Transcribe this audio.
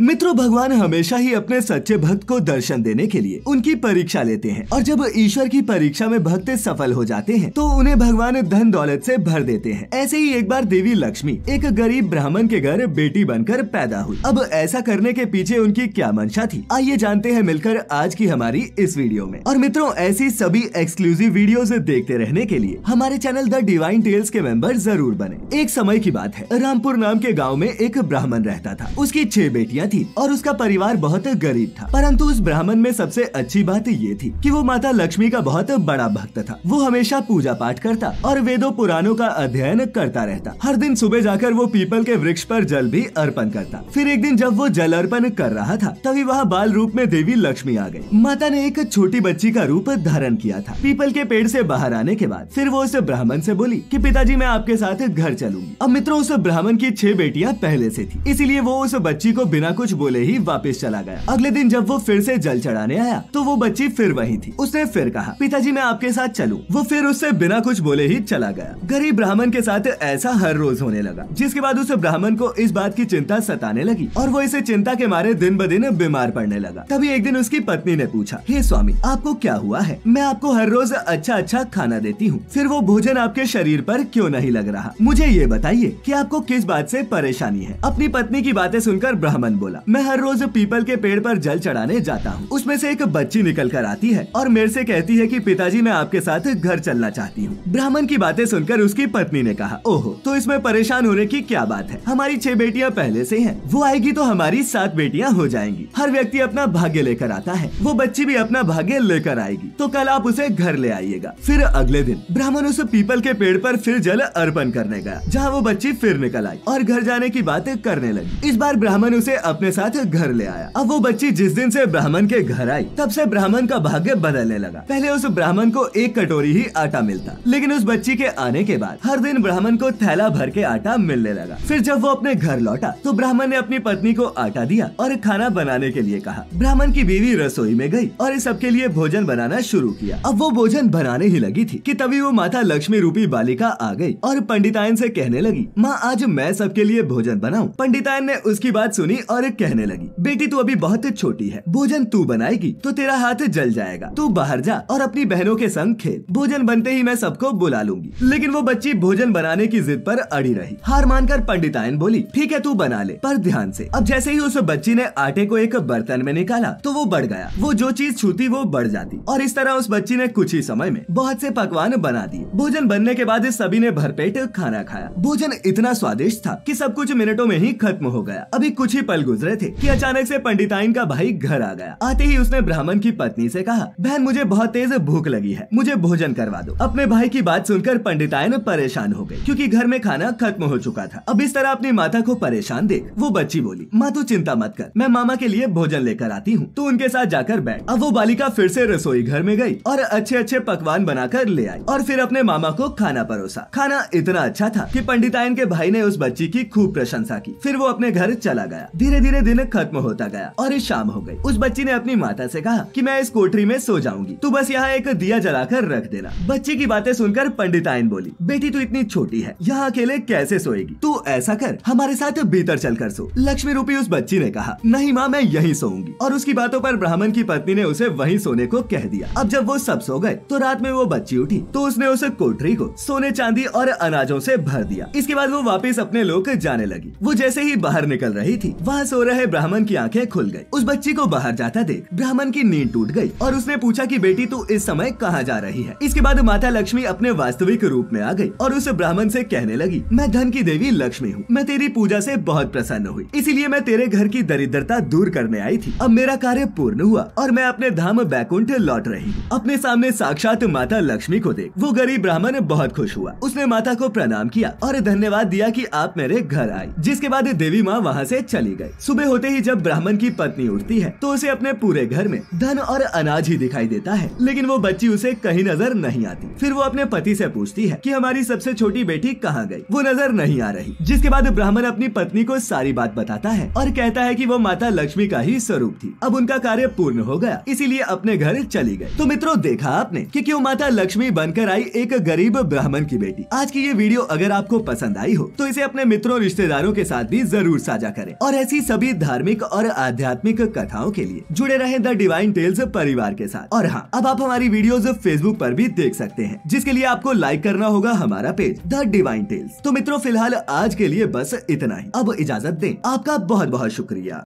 मित्रों भगवान हमेशा ही अपने सच्चे भक्त को दर्शन देने के लिए उनकी परीक्षा लेते हैं और जब ईश्वर की परीक्षा में भक्त सफल हो जाते हैं तो उन्हें भगवान धन दौलत से भर देते हैं ऐसे ही एक बार देवी लक्ष्मी एक गरीब ब्राह्मण के घर बेटी बनकर पैदा हुई अब ऐसा करने के पीछे उनकी क्या मंशा थी आइए जानते हैं मिलकर आज की हमारी इस वीडियो में और मित्रों ऐसी सभी एक्सक्लूसिव वीडियो देखते रहने के लिए हमारे चैनल द डिवाइन टेल्स के मेंबर जरूर बने एक समय की बात है रामपुर नाम के गाँव में एक ब्राह्मण रहता था उसकी छह बेटिया स्त्रियाँ थी और उसका परिवार बहुत गरीब था परंतु उस ब्राह्मण में सबसे अच्छी बात ये थी कि वो माता लक्ष्मी का बहुत बड़ा भक्त था वो हमेशा पूजा पाठ करता और वेदों पुराणों का अध्ययन करता रहता हर दिन सुबह जाकर वो पीपल के वृक्ष पर जल भी अर्पण करता फिर एक दिन जब वो जल अर्पण कर रहा था तभी वहाँ बाल रूप में देवी लक्ष्मी आ गयी माता ने एक छोटी बच्ची का रूप धारण किया था पीपल के पेड़ ऐसी बाहर आने के बाद फिर वो उस ब्राह्मण ऐसी बोली की पिताजी मैं आपके साथ घर चलूंगी अब मित्रों उस ब्राह्मण की छह बेटियाँ पहले ऐसी थी इसीलिए वो उस बच्ची को बिना कुछ बोले ही वापस चला गया अगले दिन जब वो फिर से जल चढ़ाने आया तो वो बच्ची फिर वही थी उसने फिर कहा पिताजी मैं आपके साथ चलूँ वो फिर उससे बिना कुछ बोले ही चला गया गरीब ब्राह्मण के साथ ऐसा हर रोज होने लगा जिसके बाद उसे ब्राह्मण को इस बात की चिंता सताने लगी और वो इसे चिंता के मारे दिन ब दिन बीमार पड़ने लगा तभी एक दिन उसकी पत्नी ने पूछा हे स्वामी आपको क्या हुआ है मैं आपको हर रोज अच्छा अच्छा खाना देती हूँ फिर वो भोजन आपके शरीर पर क्यों नहीं लग रहा मुझे ये बताइए की आपको किस बात ऐसी परेशानी है अपनी पत्नी की बातें सुनकर ब्राह्मण बोला मैं हर रोज पीपल के पेड़ पर जल चढ़ाने जाता हूँ उसमें से एक बच्ची निकल कर आती है और मेरे से कहती है कि पिताजी मैं आपके साथ घर चलना चाहती हूँ ब्राह्मण की बातें सुनकर उसकी पत्नी ने कहा ओहो तो इसमें परेशान होने की क्या बात है हमारी छह बेटियाँ पहले से हैं वो आएगी तो हमारी सात बेटियाँ हो जाएंगी हर व्यक्ति अपना भाग्य लेकर आता है वो बच्ची भी अपना भाग्य लेकर आएगी तो कल आप उसे घर ले आइएगा फिर अगले दिन ब्राह्मण उस पीपल के पेड़ पर फिर जल अर्पण करने गया जहाँ वो बच्ची फिर निकल आई और घर जाने की बात करने लगी इस बार ब्राह्मण उसे अपने साथ घर ले आया अब वो बच्ची जिस दिन से ब्राह्मण के घर आई तब से ब्राह्मण का भाग्य बदलने लगा पहले उस ब्राह्मण को एक कटोरी ही आटा मिलता लेकिन उस बच्ची के आने के बाद हर दिन ब्राह्मण को थैला भर के आटा मिलने लगा फिर जब वो अपने घर लौटा तो ब्राह्मण ने अपनी पत्नी को आटा दिया और खाना बनाने के लिए कहा ब्राह्मण की बीवी रसोई में गयी और सबके लिए भोजन बनाना शुरू किया अब वो भोजन बनाने ही लगी थी की तभी वो माता लक्ष्मी रूपी बालिका आ गयी और पंडितायन ऐसी कहने लगी माँ आज मैं सबके लिए भोजन बनाऊ पंडितायन ने उसकी बात सुनी और औरत कहने लगी बेटी तू अभी बहुत छोटी है भोजन तू बनाएगी तो तेरा हाथ जल जाएगा तू बाहर जा और अपनी बहनों के संग खेल भोजन बनते ही मैं सबको बुला लूंगी लेकिन वो बच्ची भोजन बनाने की जिद पर अड़ी रही हार मानकर पंडितायन बोली ठीक है तू बना ले पर ध्यान से अब जैसे ही उस बच्ची ने आटे को एक बर्तन में निकाला तो वो बढ़ गया वो जो चीज छूती वो बढ़ जाती और इस तरह उस बच्ची ने कुछ ही समय में बहुत से पकवान बना दिए भोजन बनने के बाद सभी ने भरपेट खाना खाया भोजन इतना स्वादिष्ट था कि सब कुछ मिनटों में ही खत्म हो गया अभी कुछ ही पल रहे थे कि अचानक से पंडिताइन का भाई घर आ गया आते ही उसने ब्राह्मण की पत्नी से कहा बहन मुझे बहुत तेज भूख लगी है मुझे भोजन करवा दो अपने भाई की बात सुनकर पंडिताइन परेशान हो गयी क्यूँकी घर में खाना खत्म हो चुका था अब इस तरह अपनी माता को परेशान देख वो बच्ची बोली माँ तू चिंता मत कर मैं मामा के लिए भोजन लेकर आती हूँ तू उनके साथ जाकर बैठ अब वो बालिका फिर ऐसी रसोई घर में गयी और अच्छे अच्छे पकवान बनाकर ले आई और फिर अपने मामा को खाना परोसा खाना इतना अच्छा था कि पंडिताइन के भाई ने उस बच्ची की खूब प्रशंसा की फिर वो अपने घर चला गया धीरे धीरे दिन खत्म होता गया और ये शाम हो गई उस बच्ची ने अपनी माता से कहा कि मैं इस कोठरी में सो जाऊंगी तू बस यहाँ एक दिया जलाकर रख देना बच्ची की बातें सुनकर पंडिताइन बोली बेटी तू इतनी छोटी है यहाँ अकेले कैसे सोएगी तू ऐसा कर हमारे साथ भीतर चल कर सो लक्ष्मी रूपी उस बच्ची ने कहा नहीं माँ मैं यही सोऊंगी और उसकी बातों पर ब्राह्मण की पत्नी ने उसे वही सोने को कह दिया अब जब वो सब सो गए तो रात में वो बच्ची उठी तो उसने उस कोठरी को सोने चांदी और अनाजों से भर दिया इसके बाद वो वापिस अपने लोग जाने लगी वो जैसे ही बाहर निकल रही थी वहाँ सो रहे ब्राह्मण की आंखें खुल गई उस बच्ची को बाहर जाता देख ब्राह्मण की नींद टूट गई और उसने पूछा कि बेटी तू इस समय कहाँ जा रही है इसके बाद माता लक्ष्मी अपने वास्तविक रूप में आ गई और उस ब्राह्मण से कहने लगी मैं धन की देवी लक्ष्मी हूँ मैं तेरी पूजा से बहुत प्रसन्न हुई इसीलिए मैं तेरे घर की दरिद्रता दूर करने आई थी अब मेरा कार्य पूर्ण हुआ और मैं अपने धाम बैकुंठ लौट रही हूँ अपने सामने साक्षात माता लक्ष्मी को देख वो गरीब ब्राह्मण बहुत खुश हुआ उसने माता को प्रणाम किया और धन्यवाद दिया की आप मेरे घर आई जिसके बाद देवी माँ वहाँ ऐसी चली गयी सुबह होते ही जब ब्राह्मण की पत्नी उठती है तो उसे अपने पूरे घर में धन और अनाज ही दिखाई देता है लेकिन वो बच्ची उसे कहीं नजर नहीं आती फिर वो अपने पति से पूछती है कि हमारी सबसे छोटी बेटी कहाँ गई वो नजर नहीं आ रही जिसके बाद ब्राह्मण अपनी पत्नी को सारी बात बताता है और कहता है की वो माता लक्ष्मी का ही स्वरूप थी अब उनका कार्य पूर्ण हो गया इसीलिए अपने घर चली गयी तो मित्रों देखा आपने की क्यूँ माता लक्ष्मी बनकर आई एक गरीब ब्राह्मण की बेटी आज की ये वीडियो अगर आपको पसंद आई हो तो इसे अपने मित्रों रिश्तेदारों के साथ भी जरूर साझा करें और ऐसी सभी धार्मिक और आध्यात्मिक कथाओं के लिए जुड़े रहे द डिवाइन टेल्स परिवार के साथ और हाँ अब आप हमारी वीडियोस फेसबुक पर भी देख सकते हैं जिसके लिए आपको लाइक करना होगा हमारा पेज द डिवाइन टेल्स तो मित्रों फिलहाल आज के लिए बस इतना ही अब इजाजत दें आपका बहुत बहुत शुक्रिया